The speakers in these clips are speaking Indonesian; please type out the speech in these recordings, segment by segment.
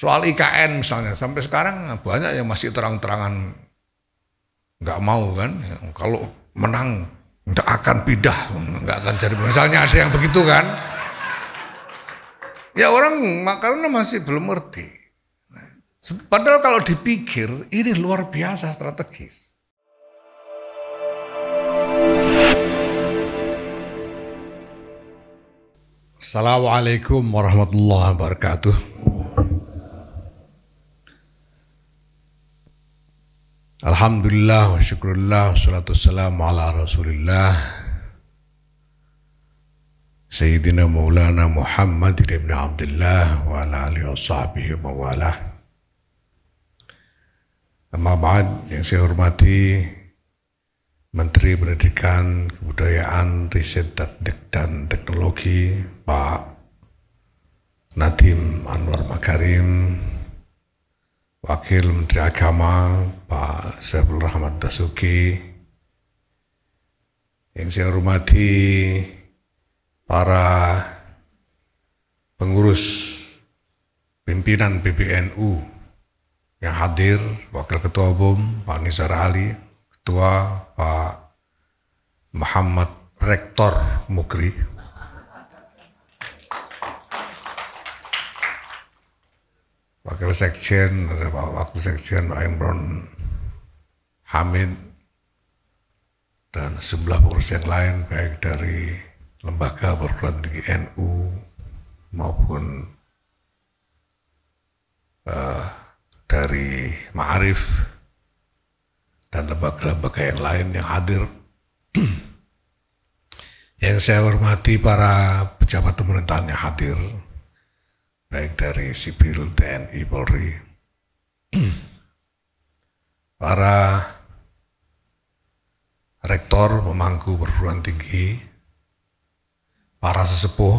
Soal IKN misalnya, sampai sekarang banyak yang masih terang-terangan nggak mau kan. Kalau menang nggak akan pindah, nggak akan jadi. Misalnya ada yang begitu kan. Ya orang makanya masih belum ngerti. Padahal kalau dipikir ini luar biasa strategis. Assalamualaikum warahmatullahi wabarakatuh. Alhamdulillah wa syukrullah salatu wassalamu ala rasulillah Sayyidina Maulana Muhammad ibn Abdullah wa ala alihi wa sahbihi wa wala Amma ba'd yang saya hormati Menteri Pendidikan, Kebudayaan, Riset, Teknik, dan Teknologi Pak Nadim Anwar Makarim Wakil Menteri Agama Pak Saiful Rahmat Dasuki, yang saya hormati para pengurus pimpinan PBNU yang hadir, Wakil Ketua Umum Pak Nizar Ali, Ketua Pak Muhammad Rektor Mukri, Wakil Sekjen, ada Wakil Sekjen Pak Imron Hamid, dan sebelah pengurus yang lain baik dari lembaga perguruan tinggi NU maupun uh, dari Ma'arif dan lembaga-lembaga yang lain yang hadir yang saya hormati para pejabat pemerintahan yang hadir baik dari sipil, TNI, Polri, para rektor pemangku perguruan tinggi, para sesepuh,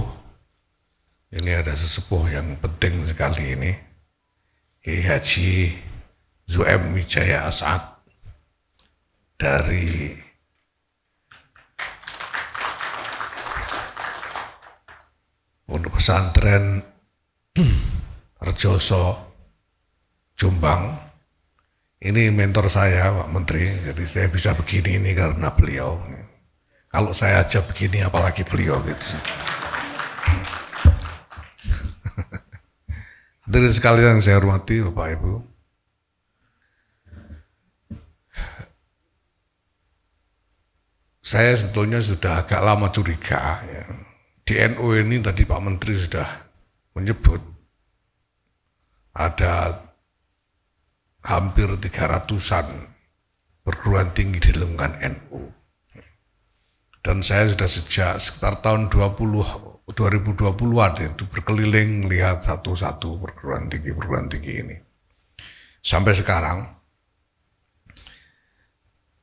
ini ada sesepuh yang penting sekali ini, Ki Haji Zuem Wijaya Asad dari Pondok Pesantren Rejoso, Jombang. Ini mentor saya Pak Menteri, jadi saya bisa begini ini karena beliau. Kalau saya aja begini apalagi beliau gitu. Dari sekalian saya hormati Bapak Ibu. Saya sebetulnya sudah agak lama curiga. Ya. Di NU ini tadi Pak Menteri sudah menyebut ada hampir 300-an perguruan tinggi di lingkungan NU. Dan saya sudah sejak sekitar tahun 20 2020-an itu berkeliling lihat satu-satu perguruan tinggi perguruan tinggi ini. Sampai sekarang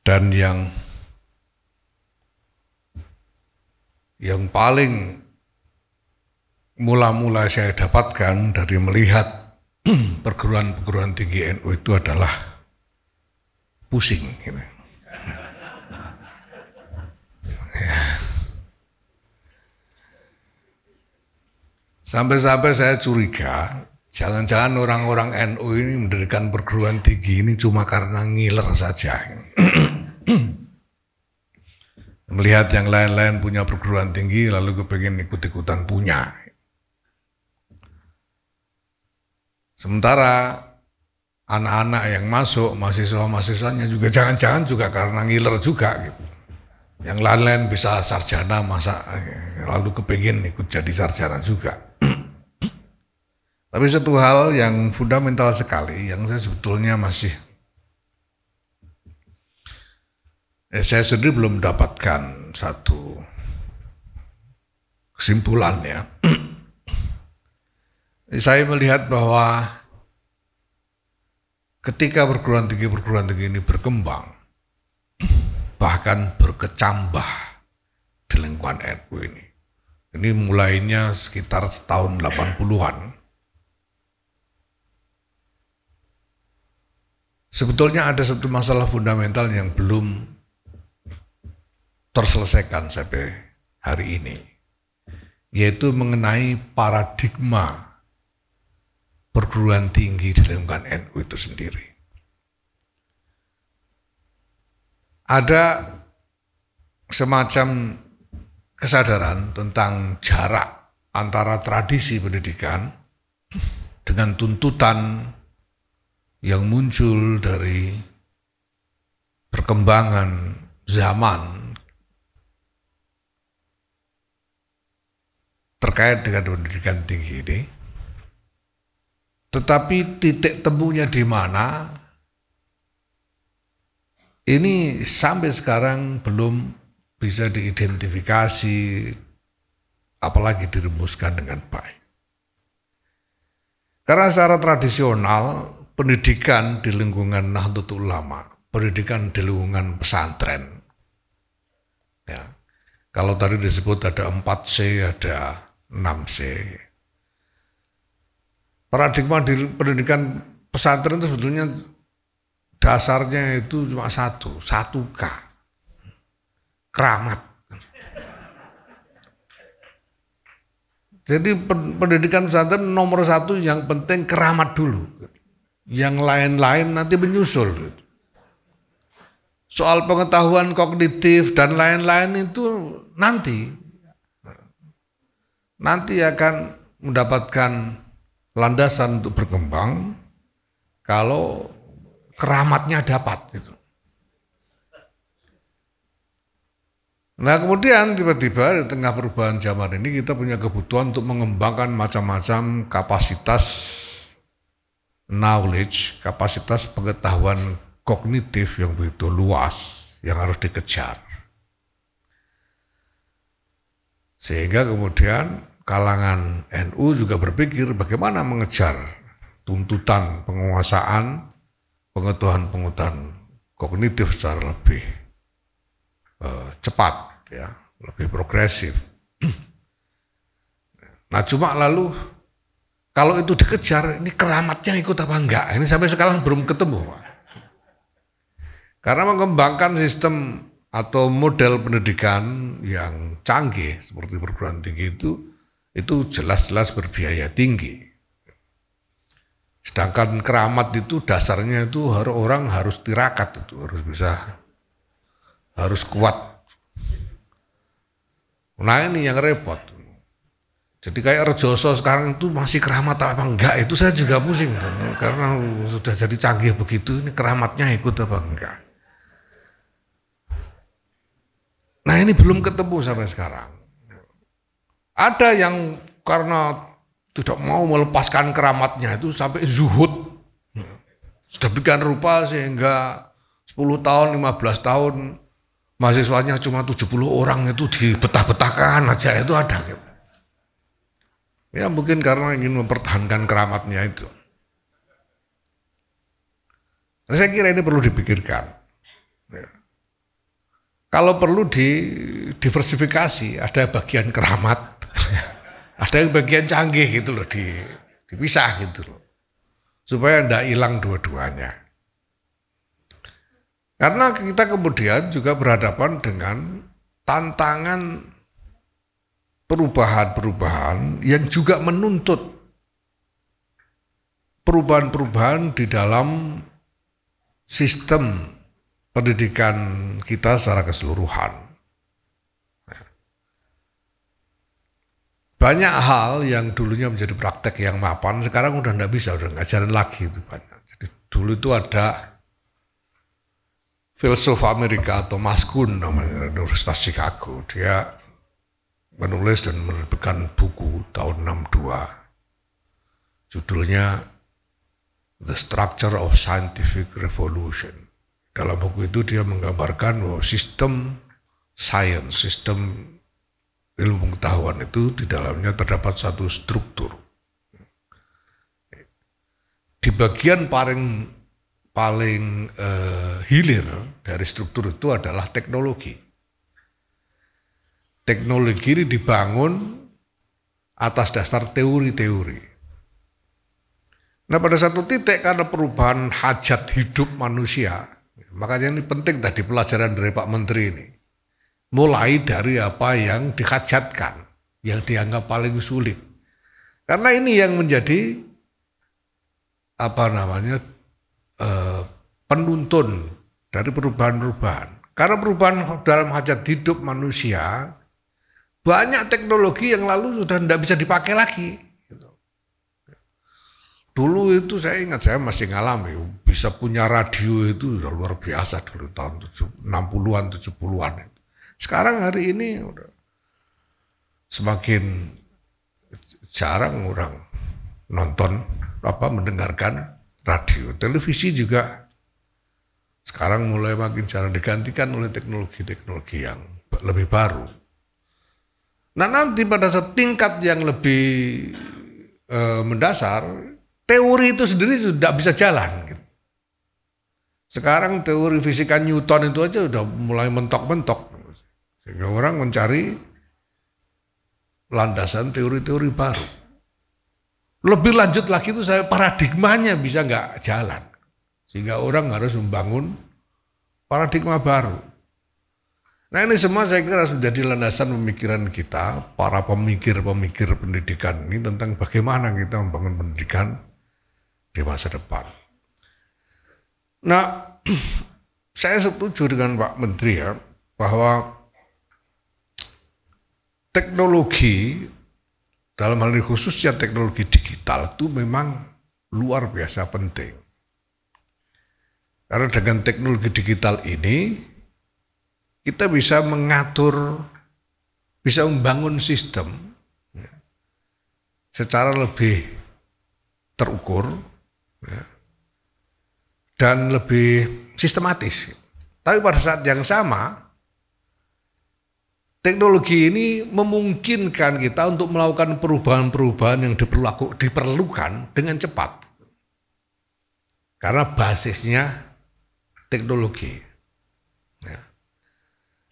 dan yang yang paling mula-mula saya dapatkan dari melihat perguruan-perguruan tinggi NU itu adalah pusing. Gitu. Ya. Sampai-sampai saya curiga, jangan-jangan orang-orang NU ini mendirikan perguruan tinggi ini cuma karena ngiler saja. Melihat yang lain-lain punya perguruan tinggi, lalu kepengen ikut-ikutan punya. Sementara anak-anak yang masuk, mahasiswa-mahasiswanya juga jangan-jangan juga karena ngiler juga gitu. Yang lain-lain bisa sarjana masa eh, lalu kepingin ikut jadi sarjana juga. Tapi satu hal yang fundamental sekali yang saya sebetulnya masih eh, saya sendiri belum mendapatkan satu kesimpulannya saya melihat bahwa ketika perguruan tinggi perguruan tinggi ini berkembang bahkan berkecambah di lingkungan NU ini. Ini mulainya sekitar setahun 80-an. Sebetulnya ada satu masalah fundamental yang belum terselesaikan sampai hari ini, yaitu mengenai paradigma perguruan tinggi di lingkungan NU itu sendiri. Ada semacam kesadaran tentang jarak antara tradisi pendidikan dengan tuntutan yang muncul dari perkembangan zaman terkait dengan pendidikan tinggi ini tetapi titik temunya di mana? Ini sampai sekarang belum bisa diidentifikasi, apalagi dirumuskan dengan baik. Karena secara tradisional pendidikan di lingkungan Nahdlatul Ulama, pendidikan di lingkungan pesantren. Ya. Kalau tadi disebut ada 4C, ada 6C paradigma di pendidikan pesantren itu sebetulnya dasarnya itu cuma satu, satu K. Keramat. Jadi pendidikan pesantren nomor satu yang penting keramat dulu. Yang lain-lain nanti menyusul. Soal pengetahuan kognitif dan lain-lain itu nanti. Nanti akan mendapatkan landasan untuk berkembang kalau keramatnya dapat gitu. Nah kemudian tiba-tiba di tengah perubahan zaman ini kita punya kebutuhan untuk mengembangkan macam-macam kapasitas knowledge, kapasitas pengetahuan kognitif yang begitu luas yang harus dikejar. Sehingga kemudian kalangan NU juga berpikir bagaimana mengejar tuntutan penguasaan pengetahuan-pengetahuan kognitif secara lebih eh, cepat ya lebih progresif nah cuma lalu kalau itu dikejar ini keramatnya ikut apa enggak ini sampai sekarang belum ketemu karena mengembangkan sistem atau model pendidikan yang canggih seperti perguruan tinggi itu itu jelas-jelas berbiaya tinggi. Sedangkan keramat itu dasarnya itu harus orang harus tirakat itu harus bisa harus kuat. Nah ini yang repot. Jadi kayak Rejoso sekarang itu masih keramat apa enggak itu saya juga pusing karena sudah jadi canggih begitu ini keramatnya ikut apa enggak. Nah ini belum ketemu sampai sekarang. Ada yang karena tidak mau melepaskan keramatnya itu sampai zuhud. Sedemikian rupa sehingga 10 tahun, 15 tahun mahasiswanya cuma 70 orang itu di dibetah-betahkan aja itu ada. Ya mungkin karena ingin mempertahankan keramatnya itu. saya kira ini perlu dipikirkan kalau perlu di diversifikasi ada bagian keramat ada yang bagian canggih gitu loh di dipisah gitu loh supaya tidak hilang dua-duanya karena kita kemudian juga berhadapan dengan tantangan perubahan-perubahan yang juga menuntut perubahan-perubahan di dalam sistem pendidikan kita secara keseluruhan. Banyak hal yang dulunya menjadi praktek yang mapan, sekarang udah nggak bisa, udah nggak jalan lagi itu banyak. Jadi dulu itu ada filsuf Amerika Thomas Kuhn namanya Universitas Chicago. Dia menulis dan menerbitkan buku tahun 62. Judulnya The Structure of Scientific Revolution dalam buku itu dia menggambarkan bahwa sistem sains, sistem ilmu pengetahuan itu di dalamnya terdapat satu struktur. Di bagian paling paling eh, hilir dari struktur itu adalah teknologi. Teknologi ini dibangun atas dasar teori-teori. Nah pada satu titik karena perubahan hajat hidup manusia, Makanya ini penting tadi pelajaran dari Pak Menteri ini. Mulai dari apa yang dihajatkan, yang dianggap paling sulit. Karena ini yang menjadi apa namanya eh, penuntun dari perubahan-perubahan. Karena perubahan dalam hajat hidup manusia, banyak teknologi yang lalu sudah tidak bisa dipakai lagi Dulu itu saya ingat saya masih ngalami bisa punya radio itu sudah luar biasa dulu tahun 60-an 70-an itu. Sekarang hari ini udah semakin jarang orang nonton apa mendengarkan radio, televisi juga sekarang mulai makin jarang digantikan oleh teknologi-teknologi yang lebih baru. Nah nanti pada saat tingkat yang lebih e, mendasar teori itu sendiri sudah bisa jalan. Gitu. Sekarang teori fisika Newton itu aja sudah mulai mentok-mentok. Sehingga orang mencari landasan teori-teori baru. Lebih lanjut lagi itu saya paradigmanya bisa nggak jalan. Sehingga orang harus membangun paradigma baru. Nah ini semua saya kira sudah di landasan pemikiran kita, para pemikir-pemikir pendidikan ini tentang bagaimana kita membangun pendidikan di masa depan. Nah, saya setuju dengan Pak Menteri ya, bahwa teknologi dalam hal ini khususnya teknologi digital itu memang luar biasa penting. Karena dengan teknologi digital ini kita bisa mengatur, bisa membangun sistem ya, secara lebih terukur, Ya. dan lebih sistematis. Tapi pada saat yang sama, teknologi ini memungkinkan kita untuk melakukan perubahan-perubahan yang diperlukan dengan cepat. Karena basisnya teknologi. Ya.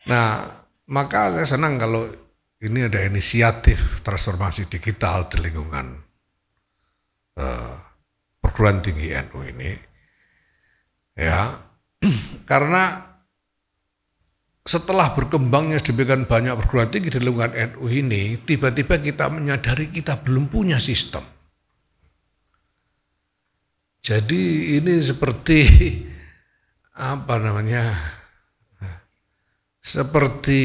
Nah, maka saya senang kalau ini ada inisiatif transformasi digital di lingkungan eh, perguruan tinggi NU ini ya karena setelah berkembangnya sedemikian banyak perguruan tinggi di lingkungan NU ini, tiba-tiba kita menyadari kita belum punya sistem. Jadi ini seperti apa namanya? Seperti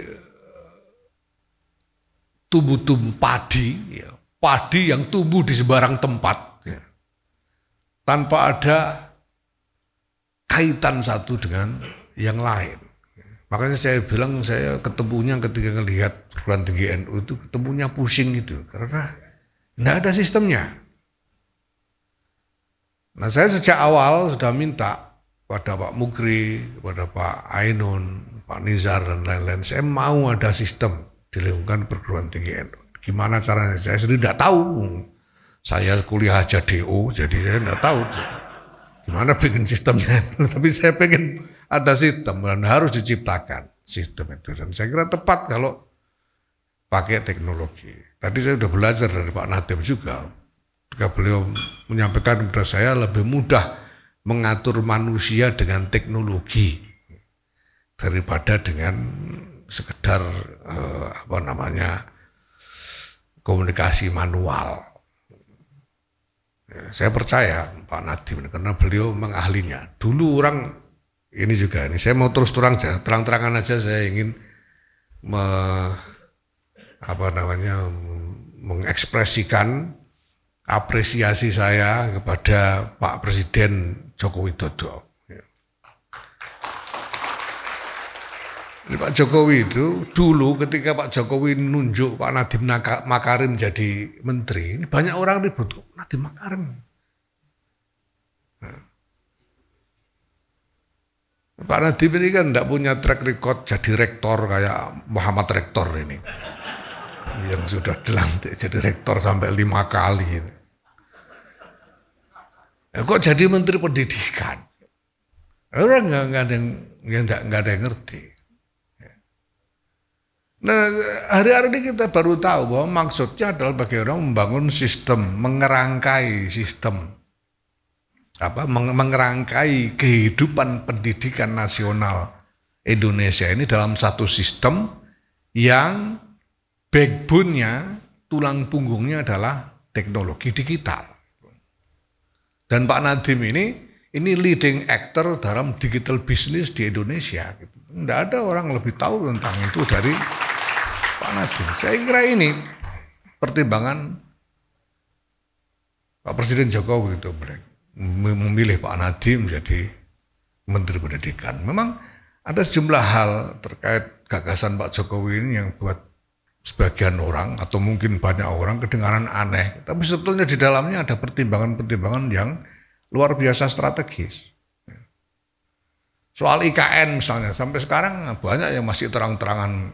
eh, tubuh tumbuh padi, ya, padi yang tumbuh di sebarang tempat tanpa ada kaitan satu dengan yang lain. Makanya saya bilang saya ketemunya ketika melihat perguruan tinggi NU itu ketemunya pusing itu karena tidak ada sistemnya. Nah saya sejak awal sudah minta pada Pak Mukri, kepada Pak Ainun, Pak Nizar dan lain-lain. Saya mau ada sistem di lingkungan perguruan tinggi NU. Gimana caranya? Saya sendiri tidak tahu. Saya kuliah aja DO, jadi saya nggak tahu gimana bikin sistemnya. Tapi saya pengen ada sistem dan harus diciptakan sistem itu. Dan saya kira tepat kalau pakai teknologi. Tadi saya sudah belajar dari Pak Nadim juga. Ketika beliau menyampaikan kepada saya lebih mudah mengatur manusia dengan teknologi daripada dengan sekedar eh, apa namanya komunikasi manual saya percaya Pak Nadiem karena beliau mengahlinya. Dulu orang ini juga ini saya mau terus terang saja, terang-terangan aja saya ingin me, apa namanya mengekspresikan apresiasi saya kepada Pak Presiden Joko Widodo. Jadi Pak Jokowi itu dulu ketika Pak Jokowi nunjuk Pak Nadiem Makarim jadi menteri, ini banyak orang ribut, kok Nadiem Makarim. Nah. Pak Nadiem ini kan tidak punya track record jadi rektor kayak Muhammad Rektor ini. Yang sudah dilantik jadi rektor sampai lima kali. Ya, kok jadi menteri pendidikan? Orang nggak ada yang nggak ada yang ngerti. Nah, hari-hari ini kita baru tahu bahwa maksudnya adalah bagaimana membangun sistem, mengerangkai sistem, apa mengerangkai kehidupan pendidikan nasional Indonesia ini dalam satu sistem yang backbone-nya, tulang punggungnya adalah teknologi digital. Dan Pak Nadim ini ini leading actor dalam digital business di Indonesia. Gitu. Tidak ada orang lebih tahu tentang itu dari Pak Nadiem. Saya kira ini pertimbangan Pak Presiden Jokowi itu memilih Pak Nadiem menjadi Menteri Pendidikan. Memang ada sejumlah hal terkait gagasan Pak Jokowi ini yang buat sebagian orang atau mungkin banyak orang kedengaran aneh. Tapi sebetulnya di dalamnya ada pertimbangan-pertimbangan yang luar biasa strategis. Soal IKN misalnya, sampai sekarang banyak yang masih terang-terangan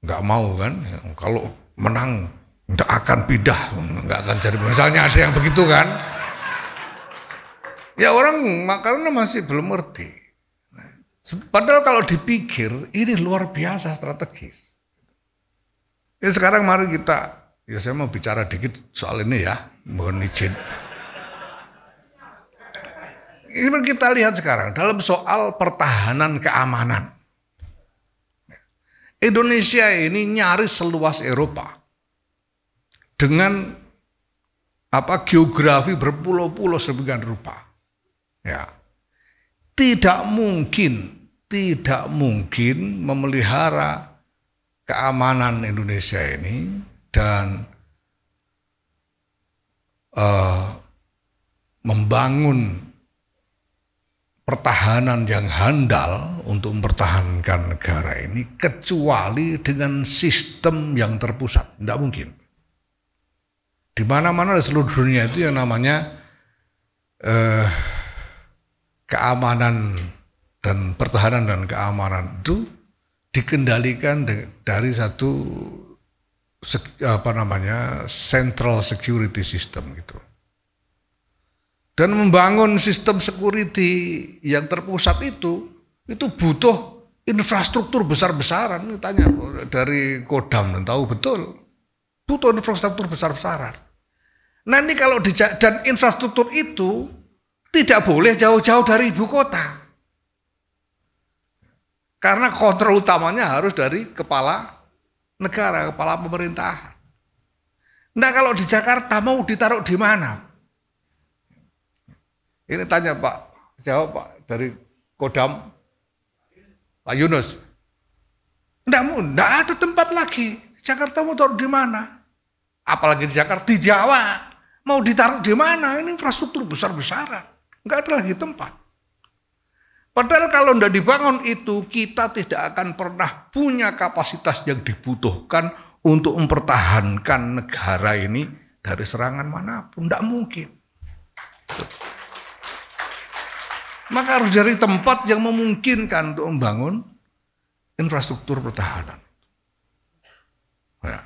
nggak mau kan. Kalau menang nggak akan pindah, nggak akan jadi. Misalnya ada yang begitu kan. Ya orang makanya masih belum ngerti. Padahal kalau dipikir ini luar biasa strategis. Ya sekarang mari kita, ya saya mau bicara dikit soal ini ya, mohon izin. Ini kita lihat sekarang dalam soal pertahanan keamanan. Indonesia ini nyaris seluas Eropa. Dengan apa geografi berpulau-pulau sebagian rupa. Ya. Tidak mungkin, tidak mungkin memelihara keamanan Indonesia ini dan uh, membangun pertahanan yang handal untuk mempertahankan negara ini kecuali dengan sistem yang terpusat. Tidak mungkin. Di mana-mana di seluruh dunia itu yang namanya eh, keamanan dan pertahanan dan keamanan itu dikendalikan dari satu apa namanya central security system gitu dan membangun sistem security yang terpusat itu itu butuh infrastruktur besar-besaran tanya dari Kodam dan tahu betul butuh infrastruktur besar-besaran nah ini kalau di, dan infrastruktur itu tidak boleh jauh-jauh dari ibu kota karena kontrol utamanya harus dari kepala negara, kepala pemerintahan. Nah kalau di Jakarta mau ditaruh di mana? Ini tanya Pak, siapa Pak dari Kodam? Pak Yunus. Tidak ada tempat lagi. Jakarta mau taruh di mana? Apalagi di Jakarta, di Jawa. Mau ditaruh di mana? Ini infrastruktur besar-besaran. Enggak ada lagi tempat. Padahal kalau tidak dibangun itu, kita tidak akan pernah punya kapasitas yang dibutuhkan untuk mempertahankan negara ini dari serangan manapun. Tidak mungkin. Tuh. Maka harus dari tempat yang memungkinkan untuk membangun infrastruktur pertahanan. Ya.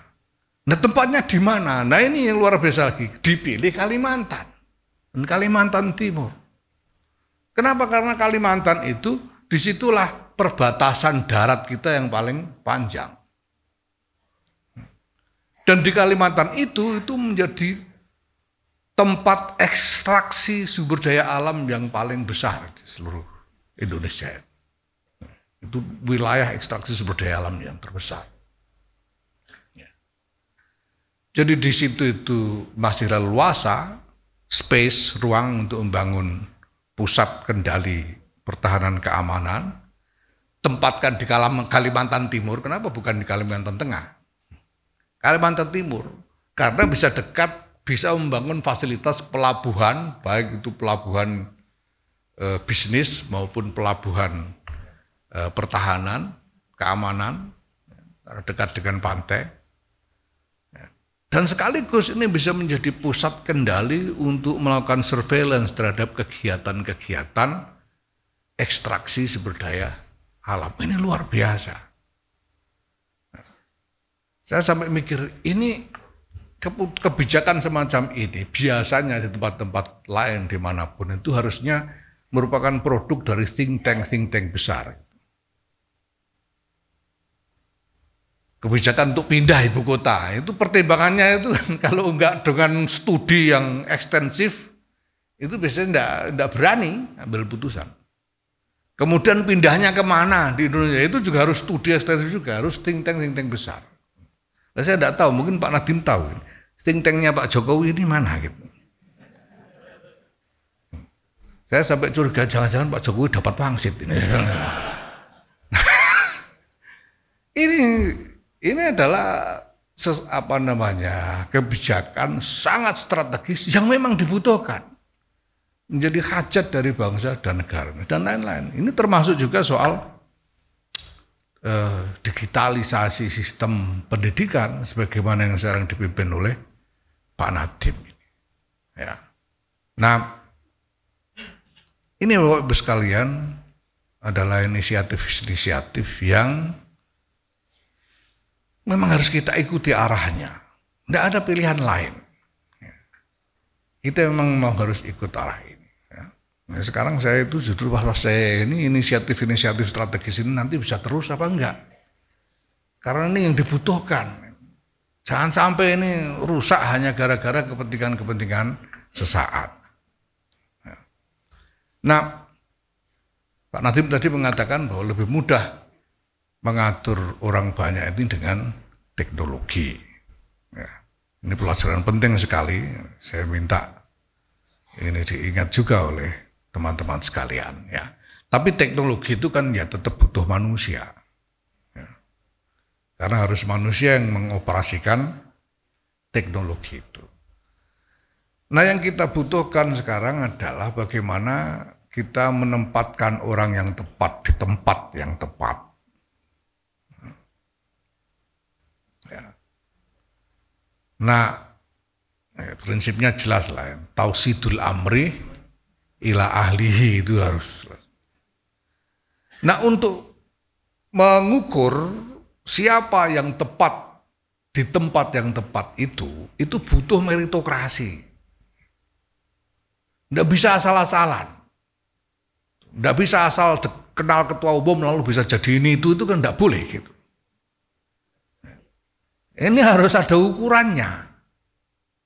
Nah tempatnya di mana? Nah ini yang luar biasa lagi. Dipilih Kalimantan. Dan Kalimantan Timur. Kenapa? Karena Kalimantan itu disitulah perbatasan darat kita yang paling panjang. Dan di Kalimantan itu, itu menjadi tempat ekstraksi sumber daya alam yang paling besar di seluruh Indonesia. Itu wilayah ekstraksi sumber daya alam yang terbesar. Ya. Jadi di situ itu masih leluasa space, ruang untuk membangun pusat kendali pertahanan keamanan. Tempatkan di Kalimantan Timur, kenapa bukan di Kalimantan Tengah? Kalimantan Timur, karena bisa dekat bisa membangun fasilitas pelabuhan, baik itu pelabuhan e, bisnis maupun pelabuhan e, pertahanan, keamanan, dekat dengan pantai. Ya. Dan sekaligus ini bisa menjadi pusat kendali untuk melakukan surveillance terhadap kegiatan-kegiatan ekstraksi sumber daya alam. Ini luar biasa. Saya sampai mikir, ini kebijakan semacam ini biasanya di tempat-tempat lain dimanapun itu harusnya merupakan produk dari think tank think tank besar. Kebijakan untuk pindah ibu kota itu pertimbangannya itu kan kalau enggak dengan studi yang ekstensif itu biasanya enggak, enggak berani ambil putusan. Kemudian pindahnya kemana di Indonesia itu juga harus studi ekstensif juga harus think tank think tank besar. Nah, saya tidak tahu mungkin Pak Nadim tahu think tanknya Pak Jokowi ini mana gitu. Saya sampai curiga jangan-jangan Pak Jokowi dapat pangsit ini. ini ini adalah ses, apa namanya kebijakan sangat strategis yang memang dibutuhkan menjadi hajat dari bangsa dan negara dan lain-lain. Ini termasuk juga soal eh, digitalisasi sistem pendidikan sebagaimana yang sekarang dipimpin oleh Pak Nadim ini. Ya. Nah, ini Bapak Ibu sekalian adalah inisiatif-inisiatif yang memang harus kita ikuti arahnya. Tidak ada pilihan lain. Ya. Kita memang mau harus ikut arah ini. Ya. Nah, sekarang saya itu justru bahwa saya ini inisiatif-inisiatif strategis ini nanti bisa terus apa enggak? Karena ini yang dibutuhkan. Jangan sampai ini rusak hanya gara-gara kepentingan-kepentingan sesaat. Nah, Pak Nadiem tadi mengatakan bahwa lebih mudah mengatur orang banyak ini dengan teknologi. Ya. Ini pelajaran penting sekali. Saya minta ini diingat juga oleh teman-teman sekalian. Ya. Tapi teknologi itu kan ya tetap butuh manusia. Karena harus manusia yang mengoperasikan teknologi itu. Nah yang kita butuhkan sekarang adalah bagaimana kita menempatkan orang yang tepat di tempat yang tepat. Ya. Nah ya, prinsipnya jelas lah ya. Tausidul amri ila ahlihi itu harus. Nah untuk mengukur siapa yang tepat di tempat yang tepat itu, itu butuh meritokrasi. Tidak bisa asal-asalan. Tidak bisa asal kenal ketua umum lalu bisa jadi ini itu, itu kan tidak boleh gitu. Ini harus ada ukurannya.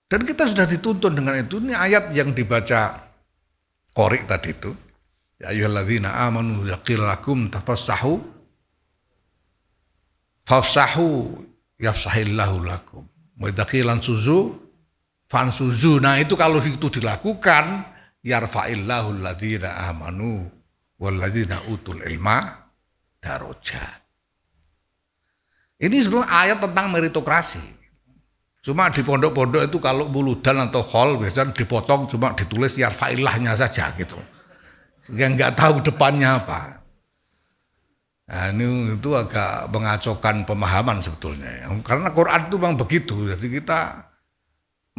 Dan kita sudah dituntun dengan itu. Ini ayat yang dibaca korik tadi itu. Ya ayuhalladzina amanu yaqilakum tafassahu Fafsahu yafsahillahu lakum. Wadakilan suzu fansuzu. Nah itu kalau itu dilakukan yarfa'illahu alladhina amanu walladhina utul ilma daroja. Ini sebenarnya ayat tentang meritokrasi. Cuma di pondok-pondok itu kalau muludan atau khol biasanya dipotong cuma ditulis yarfa'illahnya saja gitu. Yang nggak tahu depannya apa. Nah, ini itu agak mengacaukan pemahaman sebetulnya. Ya. Karena Quran itu memang begitu. Jadi kita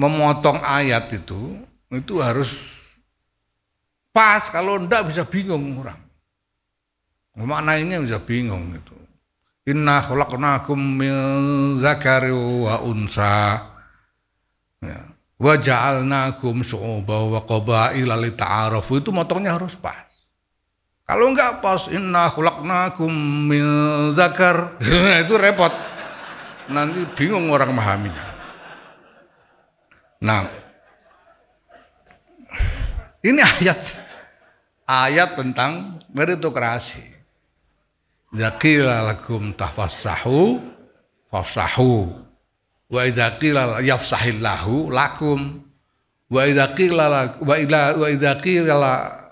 memotong ayat itu itu harus pas kalau ndak bisa bingung orang. Maknanya bisa bingung itu. Inna khulaknakum min zakari wa unsa. Ya. Wa ja'alnakum syu'uba wa qabaila ta'arafu. Itu motongnya harus pas. Kalau enggak pas inna khulaqnakum min zakar. itu repot. Nanti bingung orang memahami. Nah, ini ayat ayat tentang meritokrasi. Zakila lakum tafassahu fafsahu wa idza qila yafsahillahu lakum wa idza qila wa ila wa idza qila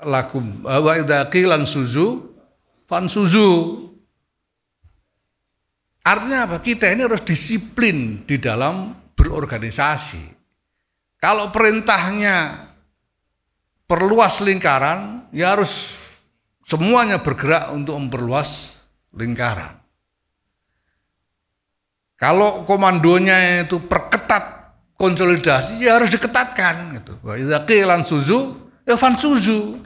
lakum eh, wa idza qila suzu suzu Artinya apa? Kita ini harus disiplin di dalam berorganisasi. Kalau perintahnya perluas lingkaran, ya harus semuanya bergerak untuk memperluas lingkaran. Kalau komandonya itu perketat konsolidasi ya harus diketatkan gitu. Wa idza qilan suzu ya suzu.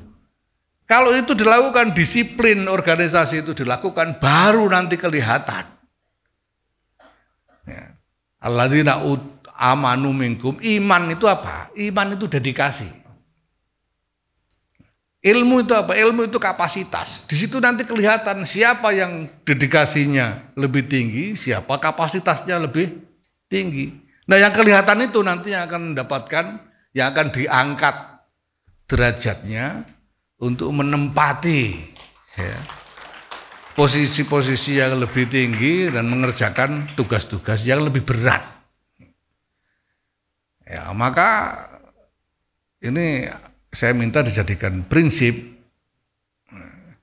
Kalau itu dilakukan disiplin organisasi itu dilakukan baru nanti kelihatan. Ya. Alladzina amanu minkum iman itu apa? Iman itu dedikasi. Ilmu itu apa? Ilmu itu kapasitas. Di situ nanti kelihatan siapa yang dedikasinya lebih tinggi, siapa kapasitasnya lebih tinggi. Nah yang kelihatan itu nanti yang akan mendapatkan, yang akan diangkat derajatnya untuk menempati ya, posisi-posisi yang lebih tinggi dan mengerjakan tugas-tugas yang lebih berat. Ya, maka ini saya minta dijadikan prinsip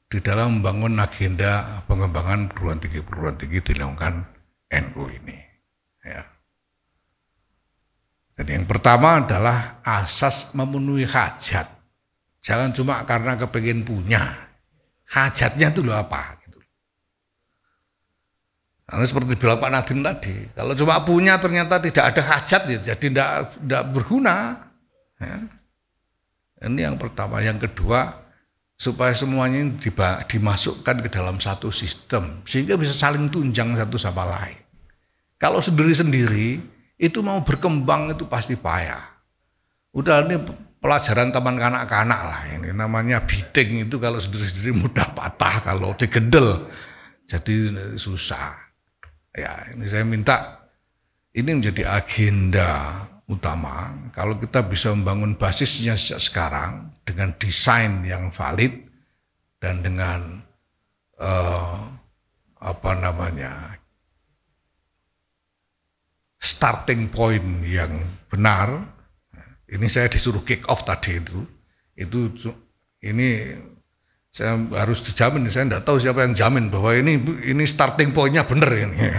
di dalam membangun agenda pengembangan perguruan tinggi perguruan tinggi di lingkungan NU ini. Ya. Dan yang pertama adalah asas memenuhi hajat. Jangan cuma karena kepengen punya. Hajatnya itu loh apa? Gitu. Karena seperti bilang Pak Nadim tadi, kalau cuma punya ternyata tidak ada hajat, ya jadi tidak, tidak berguna. Ya. Ini yang pertama. Yang kedua, supaya semuanya dimasukkan ke dalam satu sistem. Sehingga bisa saling tunjang satu sama lain. Kalau sendiri-sendiri, itu mau berkembang itu pasti payah. Udah ini pelajaran teman kanak-kanak lah ini namanya biting itu kalau sendiri-sendiri mudah patah kalau digendel jadi susah ya ini saya minta ini menjadi agenda utama kalau kita bisa membangun basisnya sejak sekarang dengan desain yang valid dan dengan uh, apa namanya starting point yang benar. Ini saya disuruh kick off tadi itu. Itu ini saya harus dijamin, saya tidak tahu siapa yang jamin bahwa ini ini starting pointnya benar ini.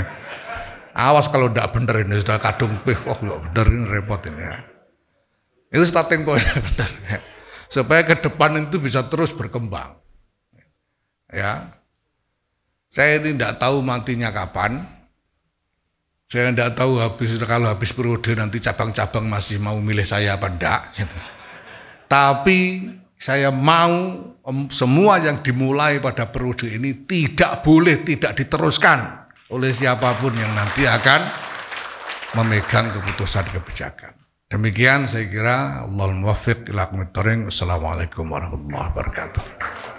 Awas kalau tidak benar ini sudah kadung pih, wah oh, benar ini repot ini ya. Itu starting pointnya benar ya. Supaya ke depan itu bisa terus berkembang. Ya, saya ini tidak tahu matinya kapan, saya tidak tahu habis kalau habis periode nanti cabang-cabang masih mau milih saya apa enggak. Gitu. Tapi saya mau semua yang dimulai pada periode ini tidak boleh tidak diteruskan oleh siapapun yang nanti akan memegang keputusan kebijakan. Demikian saya kira Allahul muwaffiq ila Assalamualaikum warahmatullahi wabarakatuh.